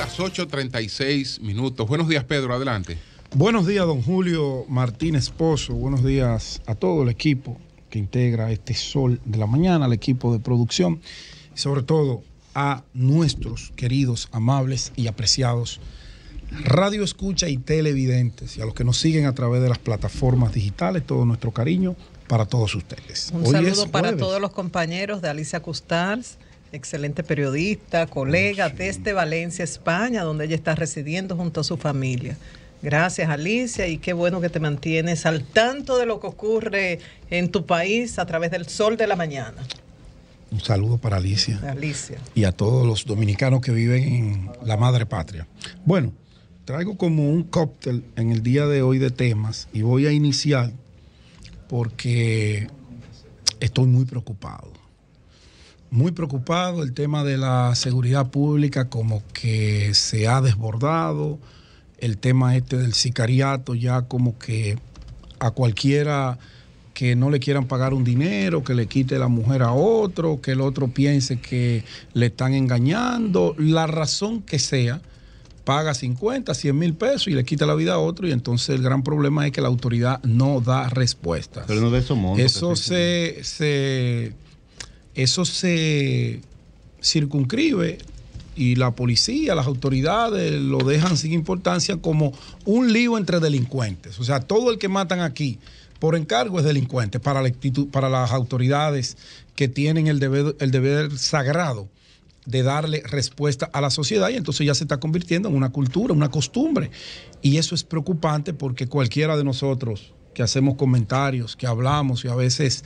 las 8.36 minutos. Buenos días, Pedro, adelante. Buenos días, don Julio Martínez Pozo. Buenos días a todo el equipo que integra este sol de la mañana, al equipo de producción, y sobre todo a nuestros queridos, amables y apreciados radio escucha y televidentes, y a los que nos siguen a través de las plataformas digitales, todo nuestro cariño para todos ustedes. Un saludo para todos los compañeros de Alicia Custals. Excelente periodista, colega desde este Valencia, España, donde ella está residiendo junto a su familia. Gracias Alicia y qué bueno que te mantienes al tanto de lo que ocurre en tu país a través del sol de la mañana. Un saludo para Alicia. Y a todos los dominicanos que viven en la madre patria. Bueno, traigo como un cóctel en el día de hoy de temas y voy a iniciar porque estoy muy preocupado muy preocupado, el tema de la seguridad pública como que se ha desbordado, el tema este del sicariato ya como que a cualquiera que no le quieran pagar un dinero, que le quite la mujer a otro, que el otro piense que le están engañando, la razón que sea, paga 50, 100 mil pesos y le quita la vida a otro y entonces el gran problema es que la autoridad no da respuestas. Pero no de esos Eso se eso se circunscribe y la policía, las autoridades lo dejan sin importancia como un lío entre delincuentes. O sea, todo el que matan aquí por encargo es delincuente para, para las autoridades que tienen el deber, el deber sagrado de darle respuesta a la sociedad y entonces ya se está convirtiendo en una cultura, una costumbre. Y eso es preocupante porque cualquiera de nosotros que hacemos comentarios, que hablamos y a veces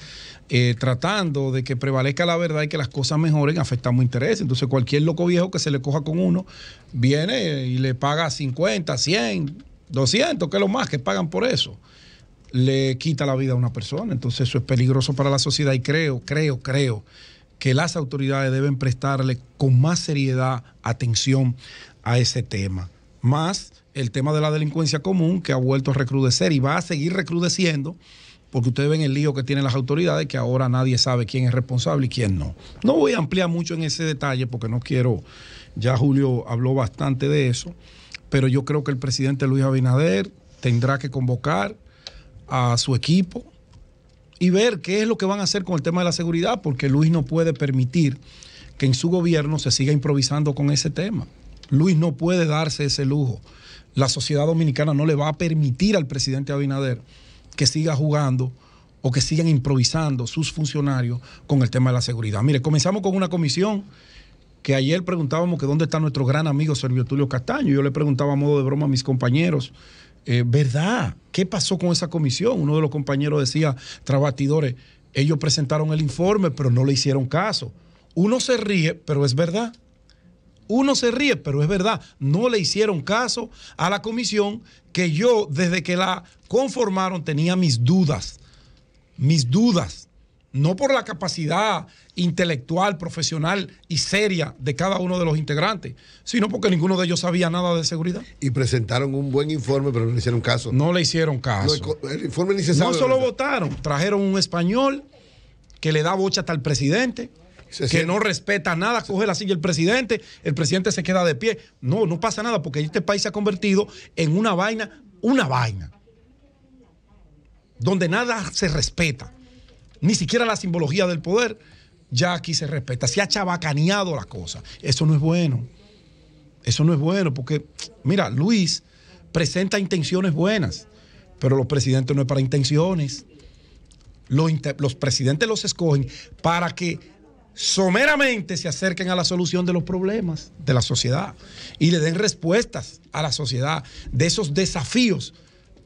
eh, tratando de que prevalezca la verdad y que las cosas mejoren, afectamos intereses. Entonces cualquier loco viejo que se le coja con uno, viene y le paga 50, 100, 200, que es lo más que pagan por eso. Le quita la vida a una persona. Entonces eso es peligroso para la sociedad y creo, creo, creo que las autoridades deben prestarle con más seriedad atención a ese tema. Más el tema de la delincuencia común que ha vuelto a recrudecer y va a seguir recrudeciendo porque ustedes ven el lío que tienen las autoridades, que ahora nadie sabe quién es responsable y quién no. No voy a ampliar mucho en ese detalle porque no quiero, ya Julio habló bastante de eso, pero yo creo que el presidente Luis Abinader tendrá que convocar a su equipo y ver qué es lo que van a hacer con el tema de la seguridad, porque Luis no puede permitir que en su gobierno se siga improvisando con ese tema. Luis no puede darse ese lujo la sociedad dominicana no le va a permitir al presidente Abinader que siga jugando o que sigan improvisando sus funcionarios con el tema de la seguridad. Mire, comenzamos con una comisión que ayer preguntábamos que dónde está nuestro gran amigo Servio Tulio Castaño. Yo le preguntaba a modo de broma a mis compañeros, eh, ¿verdad? ¿Qué pasó con esa comisión? Uno de los compañeros decía, trabatidores, ellos presentaron el informe, pero no le hicieron caso. Uno se ríe, pero es verdad. Uno se ríe, pero es verdad, no le hicieron caso a la comisión que yo desde que la conformaron tenía mis dudas, mis dudas, no por la capacidad intelectual, profesional y seria de cada uno de los integrantes, sino porque ninguno de ellos sabía nada de seguridad. Y presentaron un buen informe, pero no le hicieron caso. No le hicieron caso. No, el informe ni No solo votaron, trajeron un español que le da bocha hasta el presidente que no respeta nada, coge la silla el presidente, el presidente se queda de pie. No, no pasa nada porque este país se ha convertido en una vaina, una vaina, donde nada se respeta, ni siquiera la simbología del poder ya aquí se respeta, se ha chabacaneado la cosa. Eso no es bueno, eso no es bueno porque, mira, Luis presenta intenciones buenas, pero los presidentes no es para intenciones. Los, los presidentes los escogen para que someramente se acerquen a la solución de los problemas de la sociedad y le den respuestas a la sociedad de esos desafíos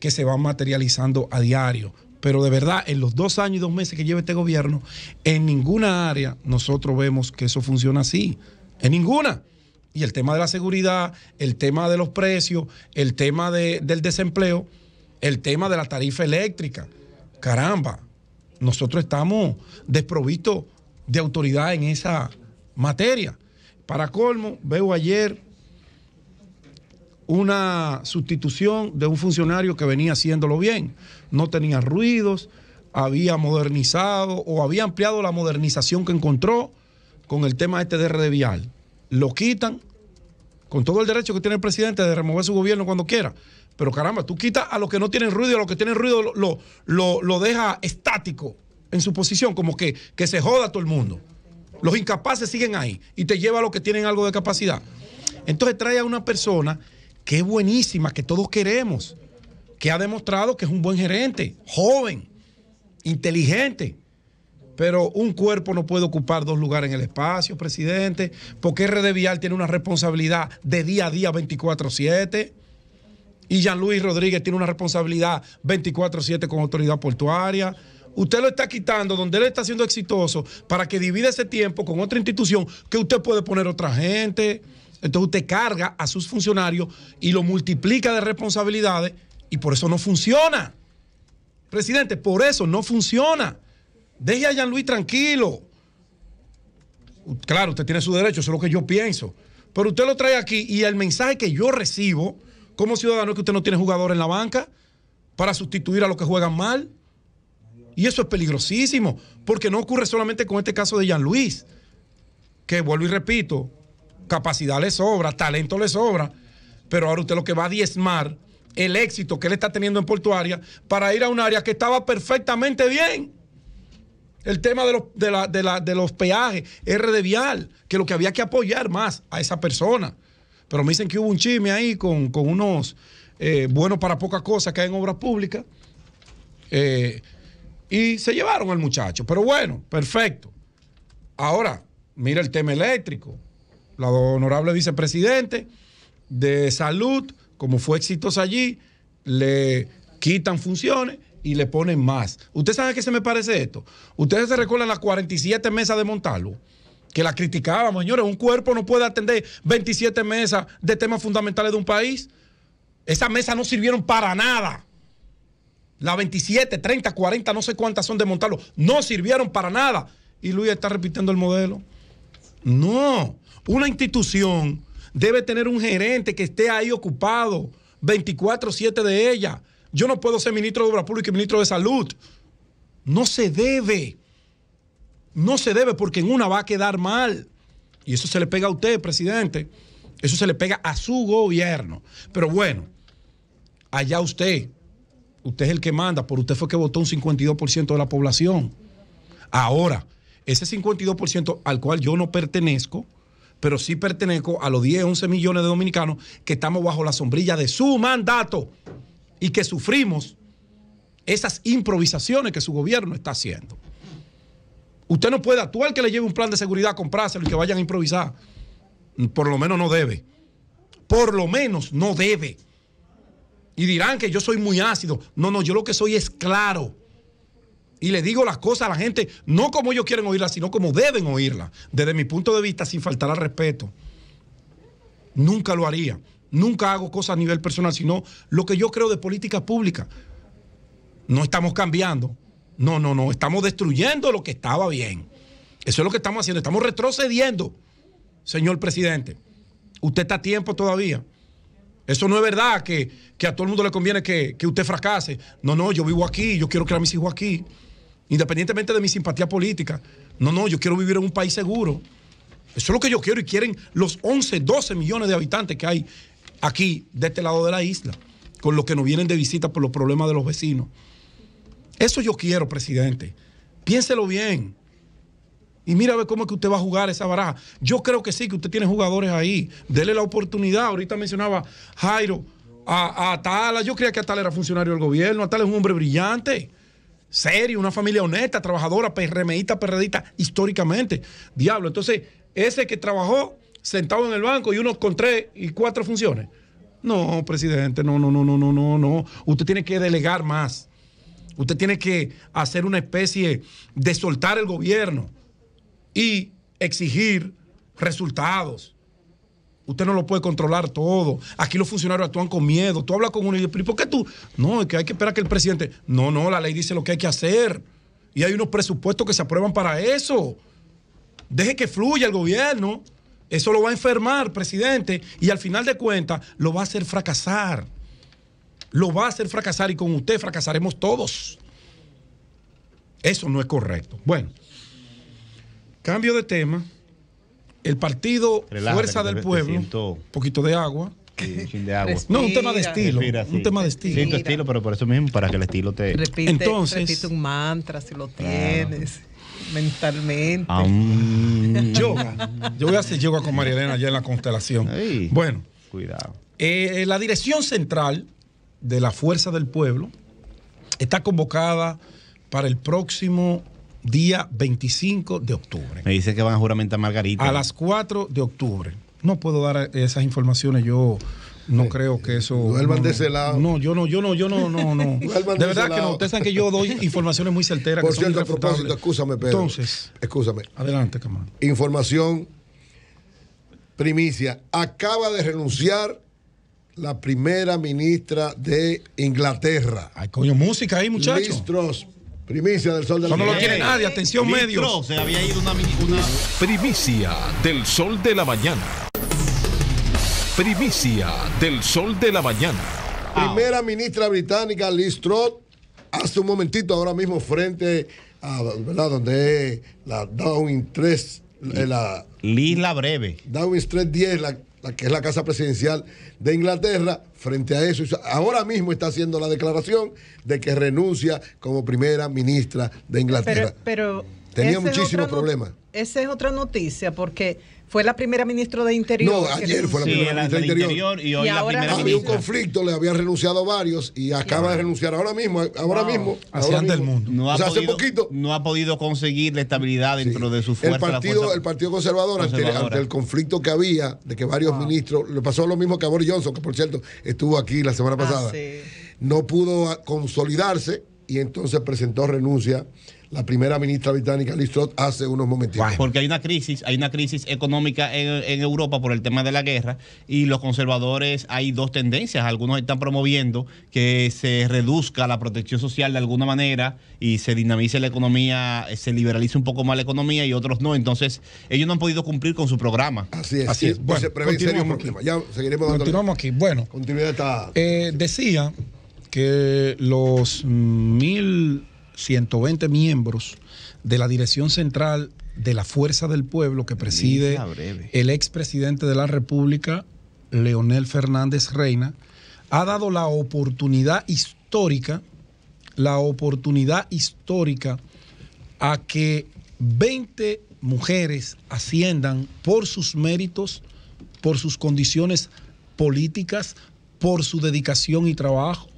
que se van materializando a diario. Pero de verdad, en los dos años y dos meses que lleva este gobierno, en ninguna área nosotros vemos que eso funciona así. En ninguna. Y el tema de la seguridad, el tema de los precios, el tema del desempleo, el tema de la tarifa eléctrica. Caramba, nosotros estamos desprovistos de autoridad en esa materia. Para colmo, veo ayer una sustitución de un funcionario que venía haciéndolo bien. No tenía ruidos, había modernizado o había ampliado la modernización que encontró con el tema este de R.D. vial. Lo quitan con todo el derecho que tiene el presidente de remover su gobierno cuando quiera. Pero caramba, tú quitas a los que no tienen ruido y a los que tienen ruido lo, lo, lo deja estático en su posición, como que, se joda todo el mundo. Los incapaces siguen ahí y te lleva a los que tienen algo de capacidad. Entonces trae a una persona que es buenísima, que todos queremos, que ha demostrado que es un buen gerente, joven, inteligente. Pero un cuerpo no puede ocupar dos lugares en el espacio, presidente, porque RD Vial tiene una responsabilidad de día a día 24-7 y Jean-Louis Rodríguez tiene una responsabilidad 24-7 con autoridad portuaria usted lo está quitando donde él está siendo exitoso para que divida ese tiempo con otra institución que usted puede poner otra gente. Entonces usted carga a sus funcionarios y lo multiplica de responsabilidades y por eso no funciona. Presidente, por eso no funciona. Deje a Jean Luis tranquilo. Claro, usted tiene su derecho, eso es lo que yo pienso. Pero usted lo trae aquí y el mensaje que yo recibo como ciudadano es que usted no tiene jugador en la banca para sustituir a los que juegan mal. Y eso es peligrosísimo, porque no ocurre solamente con este caso de Jean Luis, que vuelvo y repito, capacidad le sobra, talento le sobra, pero ahora usted lo que va a diezmar el éxito que él está teniendo en portuaria para ir a un área que estaba perfectamente bien. El tema de los, de, los peajes, R de vial, que lo que había que apoyar más a esa persona. Pero me dicen que hubo un chisme ahí con, unos eh, buenos para pocas cosas que hay en obras públicas. Eh, y se llevaron al muchacho. Pero bueno, perfecto. Ahora, mira el tema eléctrico. La honorable vicepresidente de salud, como fue exitosa allí, le quitan funciones y le ponen más. ¿Ustedes saben qué se me parece esto? Ustedes se recuerdan las 47 mesas de Montalvo, que la criticábamos, señores. Un cuerpo no puede atender 27 mesas de temas fundamentales de un país. Esas mesas no sirvieron para nada. La 27, 30, 40, no sé cuántas son de montarlo No sirvieron para nada. Y Luis está repitiendo el modelo. No, una institución debe tener un gerente que esté ahí ocupado 24/7 de ellas. Yo no puedo ser ministro de obra pública y ministro de Salud. No se debe. No se debe porque en una va a quedar mal. Y eso se le pega a usted, presidente. Eso se le pega a su gobierno. Pero bueno, allá usted. Usted es el que manda, por usted fue que votó un 52% de la población. Ahora, ese 52% al cual yo no pertenezco, pero sí pertenezco a los 10, 11 millones de dominicanos que estamos bajo la sombrilla de su mandato y que sufrimos esas improvisaciones que su gobierno está haciendo. Usted no puede actuar que le lleve un plan de seguridad, comprárselo y que vayan a improvisar. Por lo menos no debe. Por lo menos no debe. Y dirán que yo soy muy ácido. No, no, yo lo que soy es claro. Y le digo las cosas a la gente, no como ellos quieren oírlas, sino como deben oírlas. Desde mi punto de vista, sin faltar al respeto. Nunca lo haría. Nunca hago cosas a nivel personal, sino lo que yo creo de política pública. No estamos cambiando. No, no, no. Estamos destruyendo lo que estaba bien. Eso es lo que estamos haciendo. Estamos retrocediendo, señor presidente. Usted está a tiempo todavía. Eso no es verdad que, a todo el mundo le conviene que, que, usted fracase. No, no, yo vivo aquí, yo quiero crear mis hijos aquí. Independientemente de mi simpatía política. No, no, yo quiero vivir en un país seguro. Eso es lo que yo quiero y quieren los 11, 12 millones de habitantes que hay aquí, de este lado de la isla, con los que nos vienen de visita por los problemas de los vecinos. Eso yo quiero, presidente. Piénselo bien y mira cómo es que usted va a jugar esa baraja. Yo creo que sí, que usted tiene jugadores ahí. Dele la oportunidad. Ahorita mencionaba Jairo, a, Atala. Yo creía que Atala era funcionario del gobierno. Atala es un hombre brillante, serio, una familia honesta, trabajadora, ...perremeíta, perredita, históricamente. Diablo. Entonces, ese que trabajó sentado en el banco y uno con tres y cuatro funciones. No, presidente, no, no, no, no, no, no, no. Usted tiene que delegar más. Usted tiene que hacer una especie de soltar el gobierno y exigir resultados. Usted no lo puede controlar todo. Aquí los funcionarios actúan con miedo. Tú hablas con uno y dices, ¿por qué tú? No, es que hay que esperar que el presidente. No, no, la ley dice lo que hay que hacer. Y hay unos presupuestos que se aprueban para eso. Deje que fluya el gobierno. Eso lo va a enfermar, presidente. Y al final de cuentas, lo va a hacer fracasar. Lo va a hacer fracasar y con usted fracasaremos todos. Eso no es correcto. Bueno, Cambio de tema. El partido Fuerza del Pueblo, un poquito de agua. de no, un tema de estilo. Un tema de estilo. Sí, tu estilo, pero por eso mismo, para que el estilo te. Repite, Entonces, un mantra si lo tienes. mentalmente. yoga. Yo voy a hacer yoga con María Elena allá en la constelación. bueno. Cuidado. Eh, la dirección central de la Fuerza del Pueblo está convocada para el próximo día 25 de octubre. Me dice que van a juramentar Margarita. A las 4 de octubre. No puedo dar esas informaciones yo. No creo que eso. no, de ese lado. No, yo no, yo no, yo no, no, no. de verdad que no. Ustedes saben que yo doy informaciones muy certeras. Por cierto, a propósito, escúchame, Pedro. Entonces. Escúchame. Adelante, camarada. Información, primicia. Acaba de renunciar la primera ministra de Inglaterra. Ay, coño, música ahí, muchachos. Primicia del Sol de la Mañana. No lo tiene nadie, atención medio. Se había ido una, una... Primicia del Sol de la Mañana. Primicia del Sol de la Mañana. Primera ministra británica Liz Trott hace un momentito ahora mismo frente a, ¿verdad? Donde la Downing 3, eh, la... Liz la breve. Downing 3-10 la que es la Casa Presidencial de Inglaterra, frente a eso, ahora mismo está haciendo la declaración de que renuncia como primera ministra de Inglaterra. Pero, Tenía muchísimos problemas. Esa es otra noticia, porque fue la primera ministra de Interior. No, ayer fue la primera ministra de Interior. y hoy Había un conflicto, le habían renunciado varios y acaba de renunciar ahora mismo. Ahora mismo. mundo. No podido, hace poquito, no ha podido conseguir la estabilidad dentro de su fuerza. El Partido, el partido conservador, ante, el conflicto que había de que varios ministros. Le pasó lo mismo que a Boris Johnson, que por cierto estuvo aquí la semana ah, pasada. No pudo consolidarse y entonces presentó renuncia la primera ministra británica Liz Truss hace unos momentitos. Porque hay una crisis, hay una crisis económica en, Europa por el tema de la guerra y los conservadores hay dos tendencias. Algunos están promoviendo que se reduzca la protección social de alguna manera y se dinamice la economía, se liberalice un poco más la economía y otros no. Entonces ellos no han podido cumplir con su programa. Así es. Así es. Bueno, se prevé Ya seguiremos Continuamos aquí. Bueno. Continuidad está. Eh, decía que los 1.120 miembros de la Dirección Central de la Fuerza del Pueblo que preside el expresidente de la República, Leonel Fernández Reina, ha dado la oportunidad histórica, la oportunidad histórica a que 20 mujeres asciendan por sus méritos, por sus condiciones políticas, por su dedicación y trabajo,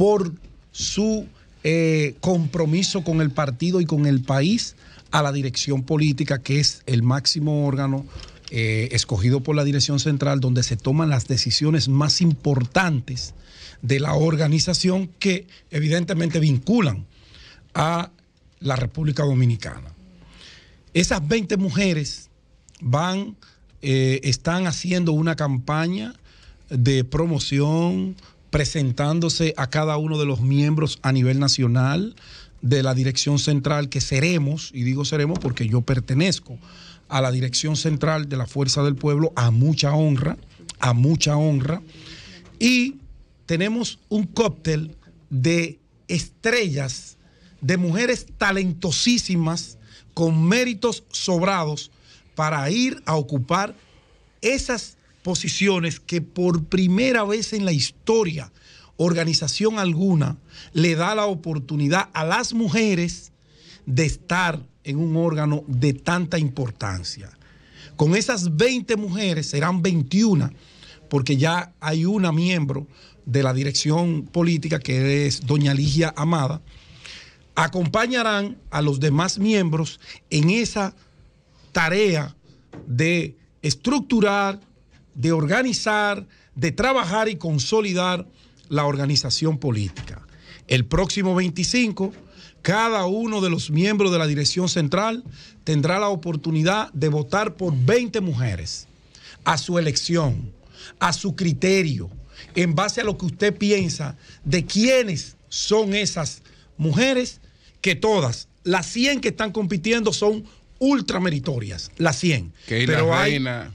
por su eh, compromiso con el partido y con el país a la dirección política, que es el máximo órgano eh, escogido por la dirección central, donde se toman las decisiones más importantes de la organización que evidentemente vinculan a la República Dominicana. Esas 20 mujeres van, eh, están haciendo una campaña de promoción, presentándose a cada uno de los miembros a nivel nacional de la dirección central que seremos, y digo seremos porque yo pertenezco a la dirección central de la Fuerza del Pueblo a mucha honra, a mucha honra, y tenemos un cóctel de estrellas, de mujeres talentosísimas, con méritos sobrados para ir a ocupar esas posiciones que por primera vez en la historia organización alguna le da la oportunidad a las mujeres de estar en un órgano de tanta importancia. Con esas 20 mujeres serán 21, porque ya hay una miembro de la dirección política que es doña Ligia Amada, acompañarán a los demás miembros en esa tarea de estructurar de organizar, de trabajar y consolidar la organización política. El próximo 25, cada uno de los miembros de la Dirección Central tendrá la oportunidad de votar por 20 mujeres a su elección, a su criterio, en base a lo que usted piensa de quiénes son esas mujeres, que todas, las 100 que están compitiendo son ultrameritorias, las 100. Que Pero vaina...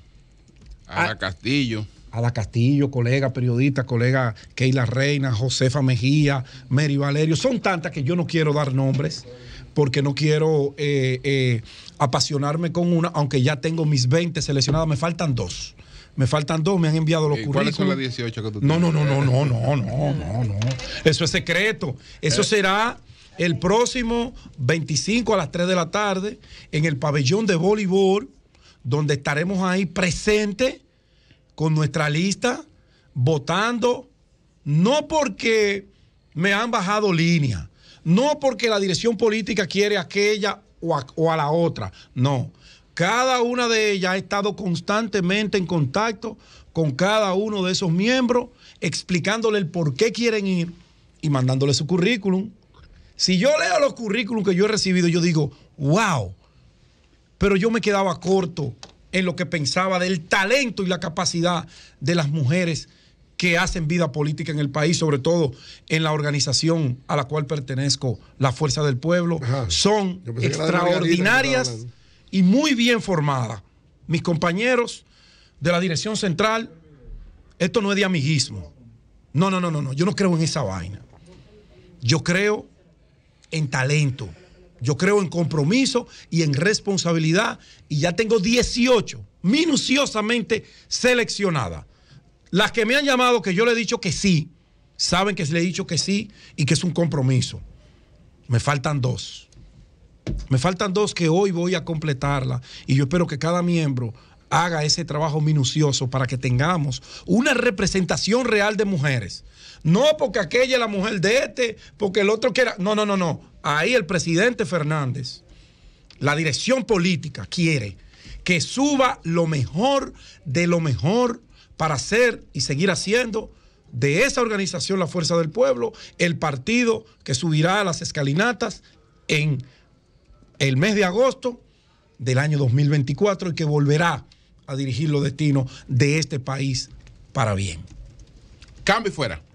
Ada ah. Castillo. Ada Castillo, colega periodista, colega Keila Reina, Josefa Mejía, Mary Valerio. Son tantas que yo no quiero dar nombres porque no quiero eh, eh, apasionarme con una, aunque ya tengo mis 20 seleccionadas, me faltan dos. Me faltan dos, me han enviado los currículos. ¿Cuáles son las 18 que tú tienes? No, no, no, no, no, no, no, no, no. Eso es secreto. Eso eh. será el próximo 25 a las 3 de la tarde en el pabellón de voleibol donde estaremos ahí presentes con nuestra lista, votando, no porque me han bajado línea, no porque la dirección política quiere aquella o a, la otra, no. Cada una de ellas ha estado constantemente en contacto con cada uno de esos miembros, explicándole el por qué quieren ir y mandándole su currículum. Si yo leo los currículums que yo he recibido, yo digo, wow, pero yo me quedaba corto en lo que pensaba del talento y la capacidad de las mujeres que hacen vida política en el país, sobre todo en la organización a la cual pertenezco, la Fuerza del Pueblo, son extraordinarias y muy bien formadas. Mis compañeros de la Dirección Central, esto no es de amiguismo. No, no, no, no, no. Yo no creo en esa vaina. Yo creo en talento. Yo creo en compromiso y en responsabilidad y ya tengo 18 minuciosamente seleccionadas. Las que me han llamado que yo le he dicho que sí, saben que le he dicho que sí y que es un compromiso. Me faltan dos. Me faltan dos que hoy voy a completarla y yo espero que cada miembro haga ese trabajo minucioso para que tengamos una representación real de mujeres. No porque aquella es la mujer de este, porque el otro quiera. No, no, no, no. Ahí el presidente Fernández, la dirección política quiere que suba lo mejor de lo mejor para hacer y seguir haciendo de esa organización La Fuerza del Pueblo el partido que subirá a las escalinatas en el mes de agosto del año 2024 y que volverá a dirigir los destinos de este país para bien. Cambio fuera.